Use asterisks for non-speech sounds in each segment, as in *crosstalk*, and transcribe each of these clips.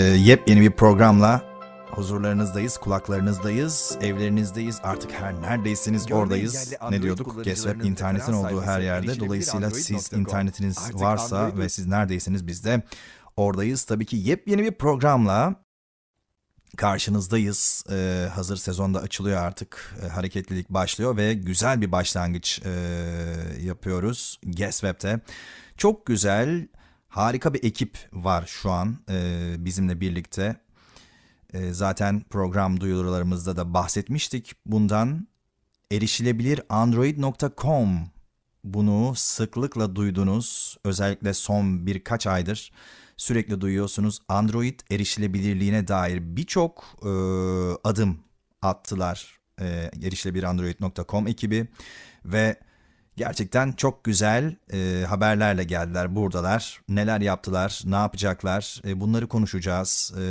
Ee, yepyeni bir programla huzurlarınızdayız, kulaklarınızdayız, evlerinizdeyiz. Artık her neredeyseniz Görmeyi oradayız. Ne diyorduk? Gesweb internetin olduğu her yerde. Dolayısıyla siz internetiniz Artık varsa Android. ve siz neredeyseniz biz de oradayız. Tabii ki yepyeni bir programla karşınızdayız. Ee, hazır sezonda açılıyor artık. Ee, hareketlilik başlıyor ve güzel bir başlangıç e, yapıyoruz Guess Web'te. Çok güzel Harika bir ekip var şu an e, bizimle birlikte. E, zaten program duyurularımızda da bahsetmiştik bundan. Erişilebilir android.com bunu sıklıkla duydunuz. Özellikle son birkaç aydır sürekli duyuyorsunuz. Android erişilebilirliğine dair birçok e, adım attılar e, android.com ekibi ve Gerçekten çok güzel e, haberlerle geldiler buradalar. Neler yaptılar, ne yapacaklar e, bunları konuşacağız. E,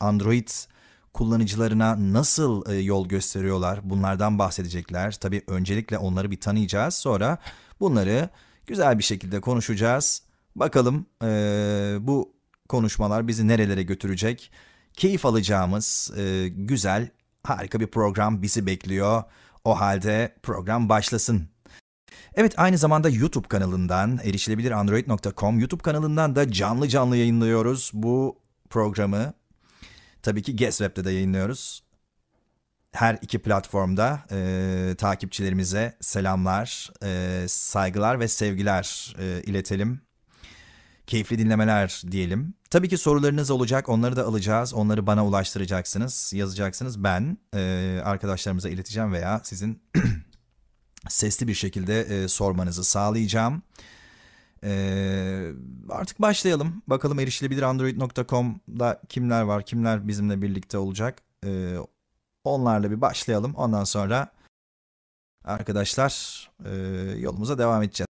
Android kullanıcılarına nasıl e, yol gösteriyorlar bunlardan bahsedecekler. Tabii öncelikle onları bir tanıyacağız sonra bunları güzel bir şekilde konuşacağız. Bakalım e, bu konuşmalar bizi nerelere götürecek. Keyif alacağımız e, güzel harika bir program bizi bekliyor. O halde program başlasın. Evet aynı zamanda YouTube kanalından erişilebilir android.com YouTube kanalından da canlı canlı yayınlıyoruz bu programı. Tabii ki Guess de yayınlıyoruz. Her iki platformda e, takipçilerimize selamlar, e, saygılar ve sevgiler e, iletelim keyifli dinlemeler diyelim. Tabii ki sorularınız olacak onları da alacağız. Onları bana ulaştıracaksınız yazacaksınız ben e, arkadaşlarımıza ileteceğim veya sizin *clears throat* sesli bir şekilde e, sormanızı sağlayacağım. E, artık başlayalım. Bakalım erişilebilir android.com'da kimler var, kimler bizimle birlikte olacak. E, onlarla bir başlayalım. Ondan sonra arkadaşlar e, yolumuza devam edeceğiz.